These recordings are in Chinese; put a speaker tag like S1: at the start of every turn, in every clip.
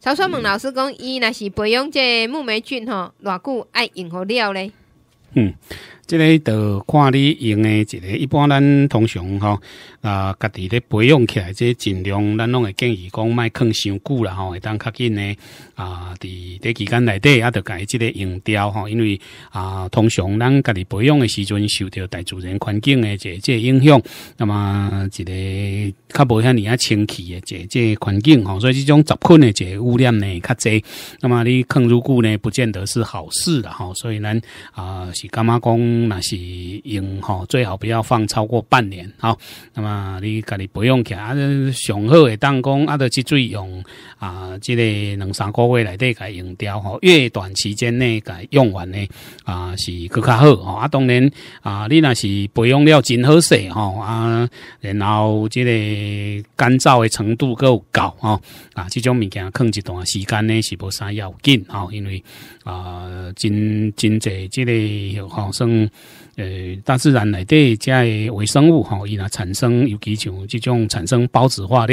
S1: 曹叔问老师讲，伊若是培养这木霉菌吼，偌久爱用互料咧？嗯。这个得看你用的一个，一般咱通常哈啊，家己咧培养起来，这尽量咱拢会建议讲卖放伤久啦哈，当较紧呢啊，伫伫期间内底啊，得改这个用掉哈，因为啊，通常咱家己培养的时阵，受到大自然环境的这这影响，那么这个较无像你啊清气的这这环境哈，所以这种杂菌的这污染呢较侪，那么你放入久呢，不见得是好事啦哈，所以咱啊，是干觉讲？那是用吼，最好不要放超过半年哈。那么你家里不用起，啊上好的当讲，啊得去最用啊，这个两三个月内得个用掉吼，越短时间内个用完呢，啊是更加好吼。啊当然啊，你那是不用了真好势吼啊，然后这个干燥的程度够高吼啊，这种物件放一段时间呢是不啥要紧吼，因为啊真真济这个学生。呃，大自然内底遮个微生物吼，伊若产生尤其像即种产生孢子化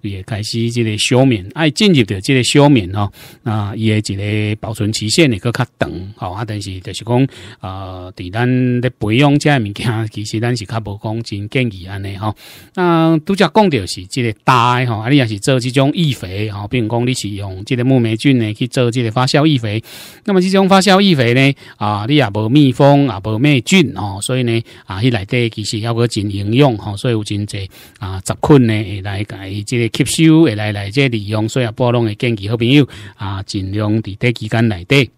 S1: 伊也开始即个休眠，爱进入的即个休眠哦，啊，伊个一个保存期限也搁较长吼啊。但是就是讲，呃，伫咱咧培养遮物件，其实咱是较无讲真建议安尼吼。那都则讲着是即个大吼，啊，你也是做即种易肥吼，比如讲你是用即个木霉菌呢去做即个发酵易肥，那么即种发酵易肥呢啊，你也无密封也无。咩菌哦，所以呢啊，迄内底其实要个真营养哦，所以有真多啊，杂菌呢会来改即个吸收，会来来即利用，所以啊，波浪会建议好朋友啊，尽量伫短期间内底。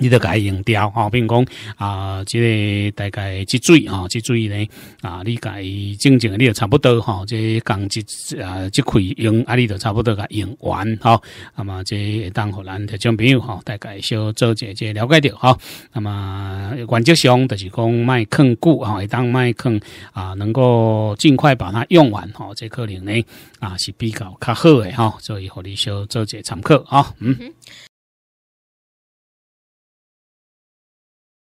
S1: 你都该用掉，吼，比如讲啊，即个大概即水啊，即水呢，啊，你该正正你都差不多，吼，即讲即啊，即块用，啊，你都差不多甲用完，吼。那么即当互咱就种朋友，吼，大概小做者即了解着吼。那么原则上就是讲卖坑股，吼，会当卖坑啊，能够尽快把它用完，吼，即可能呢啊是比较较好诶吼，所以互你小做者参考，啊，嗯。